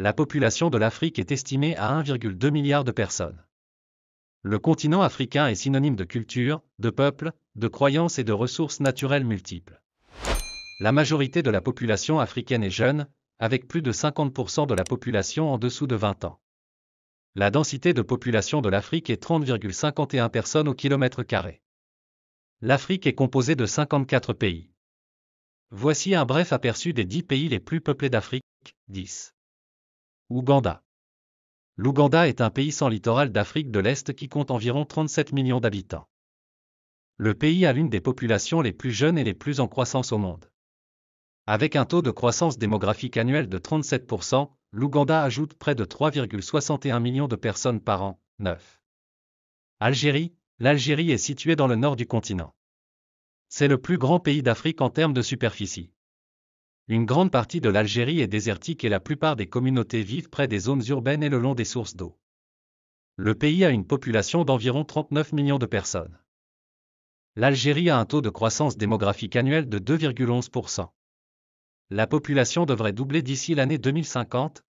la population de l'Afrique est estimée à 1,2 milliard de personnes. Le continent africain est synonyme de culture, de peuple, de croyances et de ressources naturelles multiples. La majorité de la population africaine est jeune, avec plus de 50% de la population en dessous de 20 ans. La densité de population de l'Afrique est 30,51 personnes au kilomètre carré. L'Afrique est composée de 54 pays. Voici un bref aperçu des 10 pays les plus peuplés d'Afrique, 10. Ouganda. L'Ouganda est un pays sans littoral d'Afrique de l'Est qui compte environ 37 millions d'habitants. Le pays a l'une des populations les plus jeunes et les plus en croissance au monde. Avec un taux de croissance démographique annuel de 37%, l'Ouganda ajoute près de 3,61 millions de personnes par an. 9. Algérie, l'Algérie est située dans le nord du continent. C'est le plus grand pays d'Afrique en termes de superficie. Une grande partie de l'Algérie est désertique et la plupart des communautés vivent près des zones urbaines et le long des sources d'eau. Le pays a une population d'environ 39 millions de personnes. L'Algérie a un taux de croissance démographique annuel de 2,11%. La population devrait doubler d'ici l'année 2050,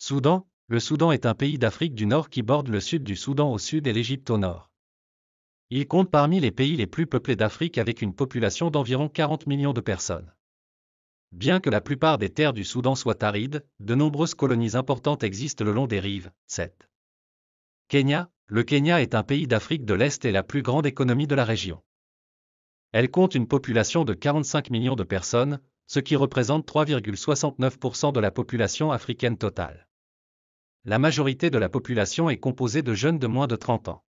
Soudan, le Soudan est un pays d'Afrique du Nord qui borde le sud du Soudan au sud et l'Égypte au nord. Il compte parmi les pays les plus peuplés d'Afrique avec une population d'environ 40 millions de personnes. Bien que la plupart des terres du Soudan soient arides, de nombreuses colonies importantes existent le long des rives. 7. Kenya, le Kenya est un pays d'Afrique de l'Est et la plus grande économie de la région. Elle compte une population de 45 millions de personnes, ce qui représente 3,69% de la population africaine totale. La majorité de la population est composée de jeunes de moins de 30 ans.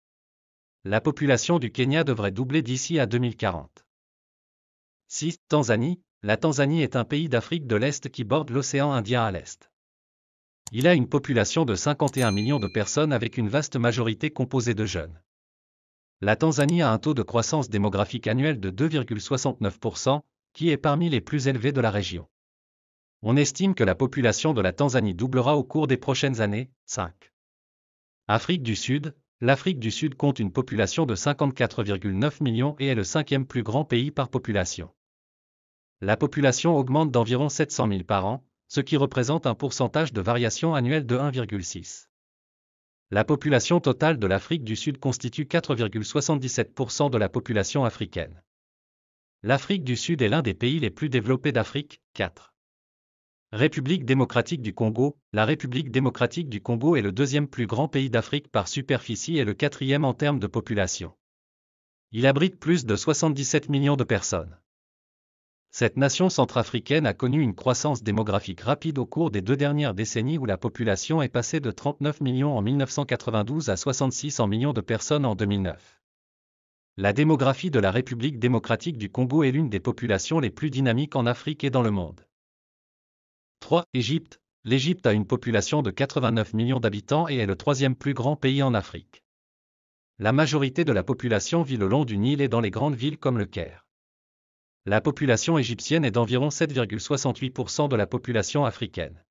La population du Kenya devrait doubler d'ici à 2040. 6. Tanzanie, la Tanzanie est un pays d'Afrique de l'Est qui borde l'océan Indien à l'Est. Il a une population de 51 millions de personnes avec une vaste majorité composée de jeunes. La Tanzanie a un taux de croissance démographique annuel de 2,69%, qui est parmi les plus élevés de la région. On estime que la population de la Tanzanie doublera au cours des prochaines années, 5. Afrique du Sud, l'Afrique du Sud compte une population de 54,9 millions et est le cinquième plus grand pays par population la population augmente d'environ 700 000 par an, ce qui représente un pourcentage de variation annuelle de 1,6. La population totale de l'Afrique du Sud constitue 4,77% de la population africaine. L'Afrique du Sud est l'un des pays les plus développés d'Afrique, 4. République démocratique du Congo, la République démocratique du Congo est le deuxième plus grand pays d'Afrique par superficie et le quatrième en termes de population. Il abrite plus de 77 millions de personnes. Cette nation centrafricaine a connu une croissance démographique rapide au cours des deux dernières décennies où la population est passée de 39 millions en 1992 à 66 millions de personnes en 2009. La démographie de la République démocratique du Congo est l'une des populations les plus dynamiques en Afrique et dans le monde. 3. Égypte. L'Égypte a une population de 89 millions d'habitants et est le troisième plus grand pays en Afrique. La majorité de la population vit le long du Nil et dans les grandes villes comme le Caire. La population égyptienne est d'environ 7,68% de la population africaine.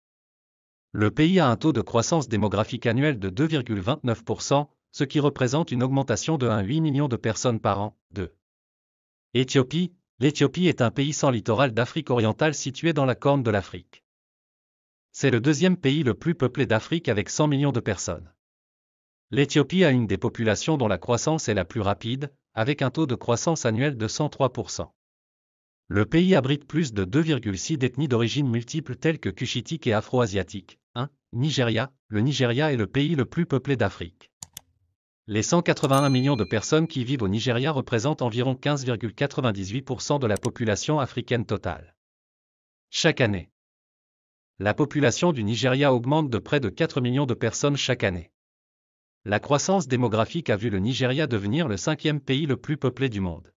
Le pays a un taux de croissance démographique annuel de 2,29%, ce qui représente une augmentation de 1,8 million de personnes par an. 2. Éthiopie, l'Éthiopie est un pays sans littoral d'Afrique orientale situé dans la Corne de l'Afrique. C'est le deuxième pays le plus peuplé d'Afrique avec 100 millions de personnes. L'Éthiopie a une des populations dont la croissance est la plus rapide, avec un taux de croissance annuel de 103%. Le pays abrite plus de 2,6 ethnies d'origine multiple telles que Cushitique et afro asiatique 1. Nigeria. Le Nigeria est le pays le plus peuplé d'Afrique. Les 181 millions de personnes qui vivent au Nigeria représentent environ 15,98% de la population africaine totale. Chaque année. La population du Nigeria augmente de près de 4 millions de personnes chaque année. La croissance démographique a vu le Nigeria devenir le cinquième pays le plus peuplé du monde.